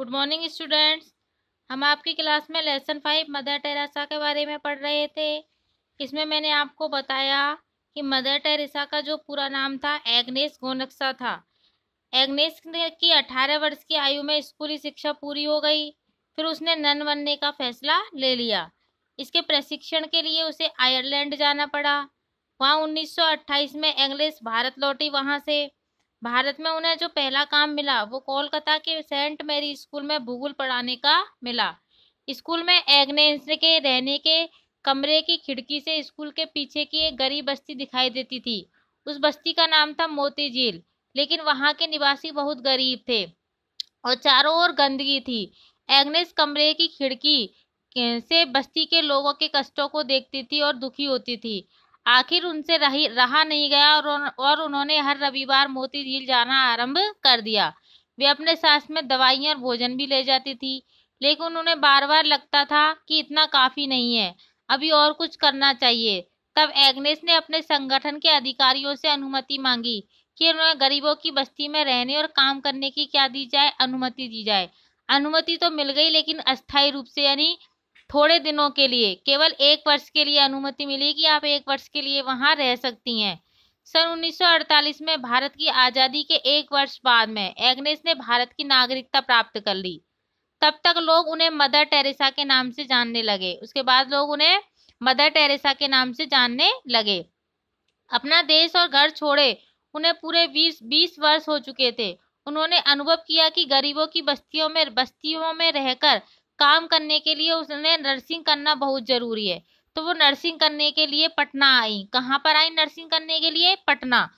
good morning students हम आपकी class में लेसन फाइव मदर टेरेसा के बारे में पढ़ रहे थे इसमें मैंने आपको बताया कि मदर टेरेसा का जो पूरा नाम था एग्नेस गोनक्सा था एग्नेस की अठारह वर्ष की आयु में स्कूली शिक्षा पूरी हो गई फिर उसने नन बनने का फैसला ले लिया इसके प्रशिक्षण के लिए उसे आयरलैंड जाना पड़ा वहाँ उन्नीस में एंग्लिस भारत लौटी वहाँ से भारत में उन्हें जो पहला काम मिला वो कोलकाता के सेंट मेरी स्कूल में भूगोल पढ़ाने का मिला स्कूल में एग्नेस के रहने के कमरे की खिड़की से स्कूल के पीछे की एक गरीब बस्ती दिखाई देती थी उस बस्ती का नाम था मोती झील लेकिन वहाँ के निवासी बहुत गरीब थे और चारों ओर गंदगी थी एग्नेस कमरे की खिड़की से बस्ती के लोगों के कष्टों को देखती थी और दुखी होती थी आखिर उनसे रही रहा नहीं गया और और उन्होंने हर रविवार मोती झील जाना आरंभ कर दिया वे अपने साथ में दवाइयाँ और भोजन भी ले जाती थी लेकिन उन्हें बार बार लगता था कि इतना काफ़ी नहीं है अभी और कुछ करना चाहिए तब एग्नेस ने अपने संगठन के अधिकारियों से अनुमति मांगी कि उन्हें गरीबों की बस्ती में रहने और काम करने की क्या दी जाए अनुमति दी जाए अनुमति तो मिल गई लेकिन अस्थायी रूप से यानी थोड़े दिनों के लिए केवल एक वर्ष के लिए अनुमति मिली कि आप एक वर्ष के लिए वहां रह सकती हैं सन 1948 में भारत की आज़ादी के एक वर्ष बाद में एग्नेस ने भारत की नागरिकता प्राप्त कर ली तब तक लोग उन्हें मदर टेरेसा के नाम से जानने लगे उसके बाद लोग उन्हें मदर टेरेसा के नाम से जानने लगे अपना देश और घर छोड़े उन्हें पूरे बीस बीस वर्ष हो चुके थे उन्होंने अनुभव किया कि गरीबों की बस्तियों में बस्तियों में रहकर काम करने के लिए उसने नर्सिंग करना बहुत ज़रूरी है तो वो नर्सिंग करने के लिए पटना आई कहाँ पर आई नर्सिंग करने के लिए पटना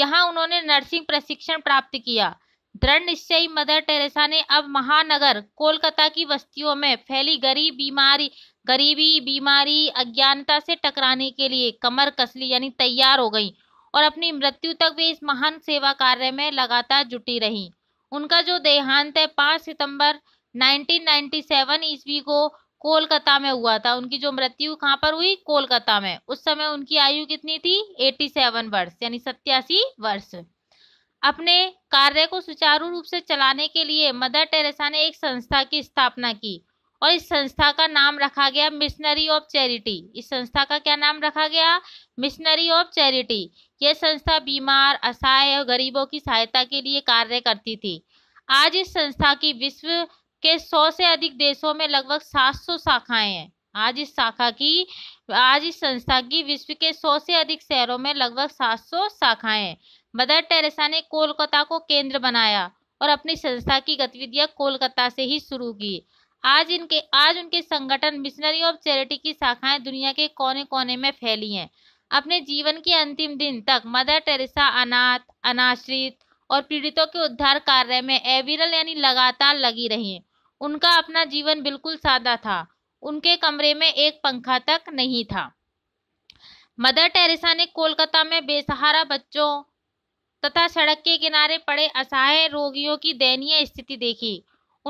यहाँ उन्होंने नर्सिंग प्रशिक्षण प्राप्त किया दृढ़ निश्चय मदर टेरेसा ने अब महानगर कोलकाता की बस्तियों में फैली गरीब बीमारी गरीबी बीमारी अज्ञानता से टकराने के लिए कमर कसली यानी तैयार हो गई और अपनी मृत्यु तक वे इस महान सेवा कार्य में लगातार जुटी रही उनका जो देहांत है पाँच सितंबर 1997 ईस्वी को कोलकाता में हुआ था उनकी जो मृत्यु कहाँ पर हुई कोलकाता में उस समय उनकी आयु कितनी थी 87 वर्ष यानी सत्यासी वर्ष अपने कार्य को सुचारू रूप से चलाने के लिए मदर टेरेसा ने एक संस्था की स्थापना की और इस संस्था का नाम रखा गया मिशनरी ऑफ चैरिटी इस संस्था का क्या नाम रखा गया मिशनरी ऑफ चैरिटी यह संस्था बीमार असहाय और गरीबों की सहायता के लिए कार्य करती थी आज इस संस्था की विश्व के सौ से अधिक देशों में लगभग 700 शाखाएं हैं आज इस शाखा की आज इस संस्था की विश्व के सौ से अधिक शहरों में लगभग 700 शाखाएं हैं मदर टेरेसा ने कोलकाता को केंद्र बनाया और अपनी संस्था की गतिविधियां कोलकाता से ही शुरू की आज इनके आज उनके संगठन मिशनरी ऑफ चैरिटी की शाखाएं दुनिया के कोने कोने में फैली हैं अपने जीवन के अंतिम दिन तक मदर टेरेसा अनाथ अनाश्रित और पीड़ितों के उद्धार कार्य में एविरल यानी लगातार लगी रही हैं उनका अपना जीवन बिल्कुल सादा था उनके कमरे में एक पंखा तक नहीं था मदर टेरेसा ने कोलकाता में बेसहारा बच्चों तथा सड़क के किनारे पड़े असहाय रोगियों की दयनीय स्थिति देखी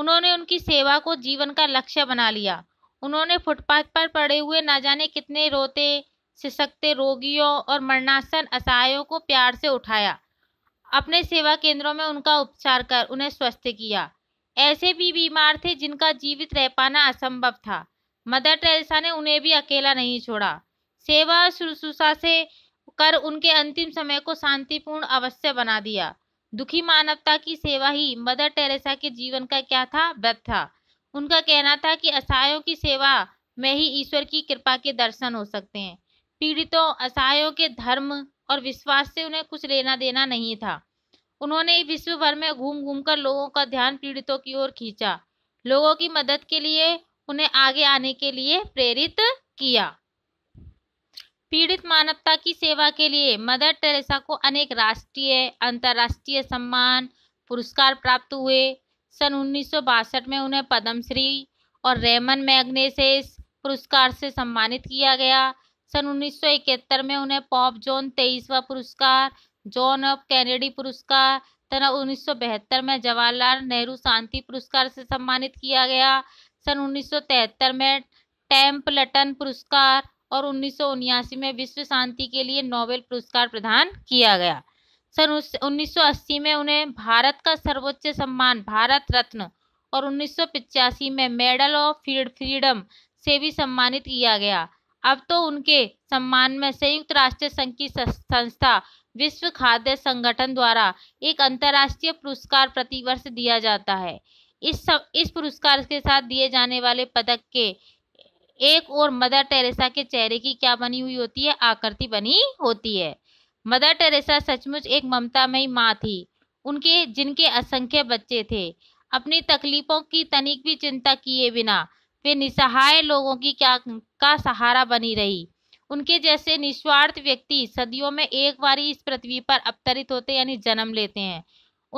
उन्होंने उनकी सेवा को जीवन का लक्ष्य बना लिया उन्होंने फुटपाथ पर पड़े हुए ना जाने कितने रोते सिसकते रोगियों और मरणासन असहायों को प्यार से उठाया अपने सेवा केंद्रों में उनका उपचार कर उन्हें स्वस्थ किया ऐसे भी बीमार थे जिनका जीवित रह पाना असंभव था मदर टेरेसा ने उन्हें भी अकेला नहीं छोड़ा सेवा शुश्रूषा से कर उनके अंतिम समय को शांतिपूर्ण अवश्य बना दिया दुखी मानवता की सेवा ही मदर टेरेसा के जीवन का क्या था व्रत था उनका कहना था कि असहायों की सेवा में ही ईश्वर की कृपा के दर्शन हो सकते हैं पीड़ितों असहायों के धर्म और विश्वास से उन्हें कुछ लेना देना नहीं था उन्होंने विश्व भर में घूम घूम कर लोगों का ध्यान पीड़ितों की ओर खींचा लोगों की मदद के लिए उन्हें आगे आने के लिए प्रेरित किया पीड़ित मानवता की सेवा के लिए मदर टेरेसा को अनेक राष्ट्रीय अंतर्राष्ट्रीय सम्मान पुरस्कार प्राप्त हुए सन उन्नीस में उन्हें पद्मश्री और रेमन मैग्नेसेस पुरस्कार से सम्मानित किया गया सन उन्नीस में उन्हें पॉप जोन तेईसवा पुरस्कार जॉन ऑफ कैनेडी पुरस्कार तथा उन्नीस में जवाहरलाल नेहरू शांति पुरस्कार से सम्मानित किया गया सन उन्नीस में टेम्पलटन पुरस्कार और उन्नीस में विश्व शांति के लिए नोबेल पुरस्कार प्रदान किया गया सन उन्नीस में उन्हें भारत का सर्वोच्च सम्मान भारत रत्न और उन्नीस में मेडल ऑफ फ्रीडम से भी सम्मानित किया गया अब तो उनके सम्मान में संयुक्त राष्ट्र संघ की संस्था विश्व खाद्य संगठन द्वारा एक अंतर्राष्ट्रीय पुरस्कार प्रतिवर्ष दिया जाता है इस सब इस पुरस्कार के साथ दिए जाने वाले पदक के एक और मदर टेरेसा के चेहरे की क्या बनी हुई होती है आकृति बनी होती है मदर टेरेसा सचमुच एक ममतामयी माँ थी उनके जिनके असंख्य बच्चे थे अपनी तकलीफों की तनिक भी चिंता किए बिना वे निसहाय लोगों की क्या का सहारा बनी रही उनके जैसे निस्वार्थ व्यक्ति सदियों में एक बार इस पृथ्वी पर अवतरित होते यानी जन्म लेते हैं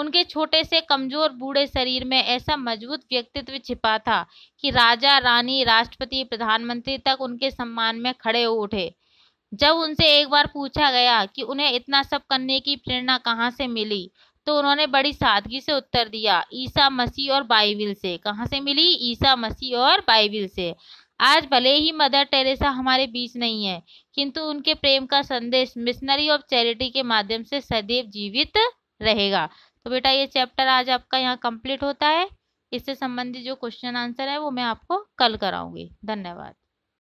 उनके छोटे से कमजोर बूढ़े शरीर में ऐसा मजबूत व्यक्तित्व छिपा था कि राजा रानी राष्ट्रपति प्रधानमंत्री तक उनके सम्मान में खड़े हो उठे जब उनसे एक बार पूछा गया कि उन्हें इतना सब करने की प्रेरणा कहाँ से मिली तो उन्होंने बड़ी सादगी से उत्तर दिया ईसा मसीह और बाइबिल से कहाँ से मिली ईसा मसीह और बाइबिल से आज भले ही मदर टेरेसा हमारे बीच नहीं है किंतु उनके प्रेम का संदेश मिशनरी ऑफ चैरिटी के माध्यम से सदैव जीवित रहेगा तो बेटा ये चैप्टर आज आपका यहाँ कंप्लीट होता है इससे संबंधित जो क्वेश्चन आंसर है वो मैं आपको कल कराऊंगी धन्यवाद